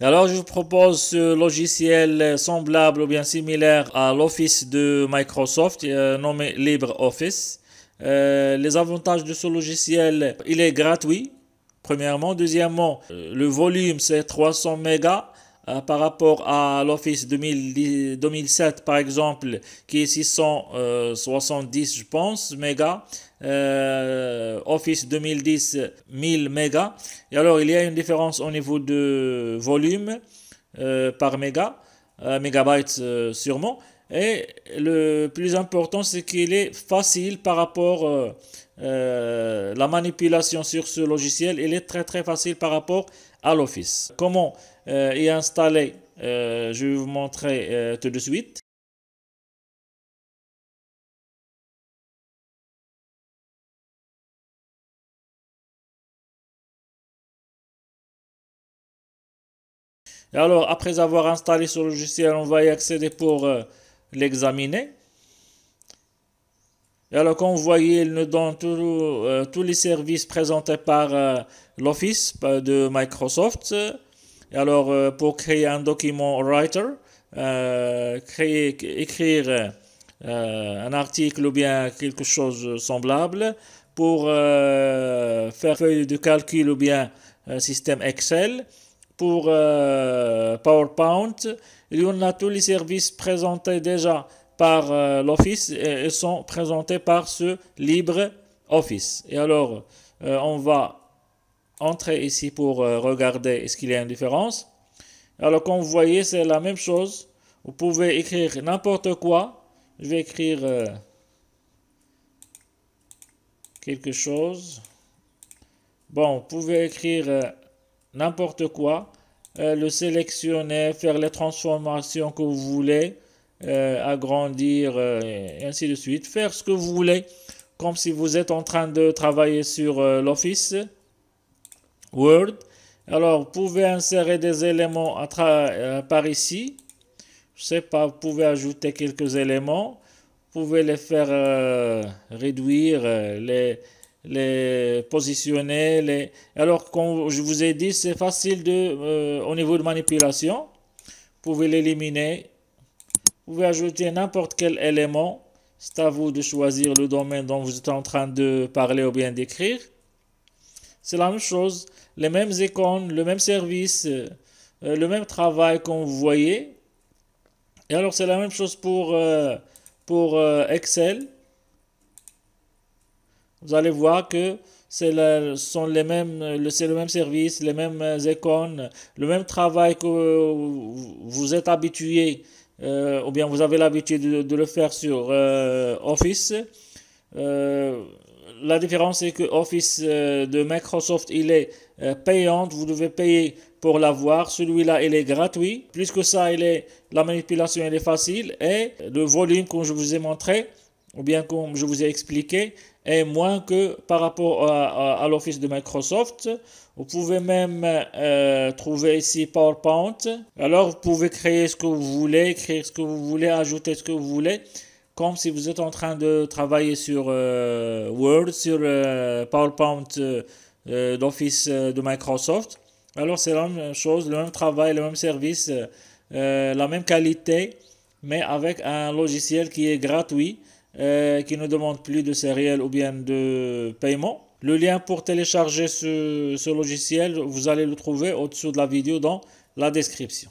Alors, je vous propose ce logiciel semblable ou bien similaire à l'Office de Microsoft, euh, nommé LibreOffice. Euh, les avantages de ce logiciel, il est gratuit, premièrement. Deuxièmement, euh, le volume, c'est 300 mégas. Euh, par rapport à l'Office 2007 par exemple qui est 670 euh, je pense mégas euh, Office 2010 1000 mégas et alors il y a une différence au niveau de volume par méga mégabytes sûrement et le plus important c'est qu'il est facile par rapport la manipulation sur ce logiciel il est très très facile par rapport à l'office comment euh, et installer. Euh, je vais vous montrer euh, tout de suite. alors, après avoir installé ce logiciel, on va y accéder pour l'examiner. alors, comme vous voyez, il nous donne tous les services présentés par l'Office de Microsoft. Alors, euh, pour créer un document writer, euh, créer, écrire euh, un article ou bien quelque chose semblable, pour faire feuille de calcul ou bien système Excel, pour PowerPoint, il y a tous les services présentés déjà par l'Office et, sont présentés par ce libre Office. Et alors, on va entrer ici pour euh, regarder est-ce qu'il y a une différence. Alors comme vous voyez, c'est la même chose. Vous pouvez écrire n'importe quoi. Je vais écrire euh, quelque chose. Bon, vous pouvez écrire euh, n'importe quoi. le sélectionner, faire les transformations que vous voulez, agrandir, et ainsi de suite. Faire ce que vous voulez, comme si vous êtes en train de travailler sur l'Office. Word. Alors, vous pouvez insérer des éléments à euh, par ici. Je sais pas, vous pouvez ajouter quelques éléments. Vous pouvez les faire euh, réduire, euh, les, les positionner. Les... Alors, comme je vous ai dit, c'est facile de, au niveau de manipulation. Vous pouvez l'éliminer. Vous pouvez ajouter n'importe quel élément. C'est à vous de choisir le domaine dont vous êtes en train de parler ou bien d'écrire. C'est la même chose les mêmes icônes, le même service, euh, le même travail qu'on vous voyez. Et alors c'est la même chose pour, euh, pour euh, Excel. Vous allez voir que c'est le, sont les mêmes, c'est le même service, les mêmes icônes, le même travail que vous êtes habitué, ou bien vous avez l'habitude de, le faire sur Office la différence c'est que Office euh, de Microsoft, il est euh, payant, vous devez payer pour l'avoir. Celui-là, il est gratuit. Plus que ça, il est, la manipulation, elle est facile. Et le volume, comme je vous ai montré, ou bien comme je vous ai expliqué, est moins que par rapport à, l'Office de Microsoft. Vous pouvez même euh, trouver ici PowerPoint. Alors, vous pouvez créer ce que vous voulez, écrire ce que vous voulez, ajouter ce que vous voulez comme si vous êtes en train de travailler sur euh, Word, sur euh, PowerPoint euh, d'Office de Microsoft. Alors c'est la même chose, le même travail, le même service, la même qualité, mais avec un logiciel qui est gratuit, qui ne demande plus de sériel ou bien de paiement. Le lien pour télécharger ce, ce logiciel, vous allez le trouver au-dessous de la vidéo dans la description.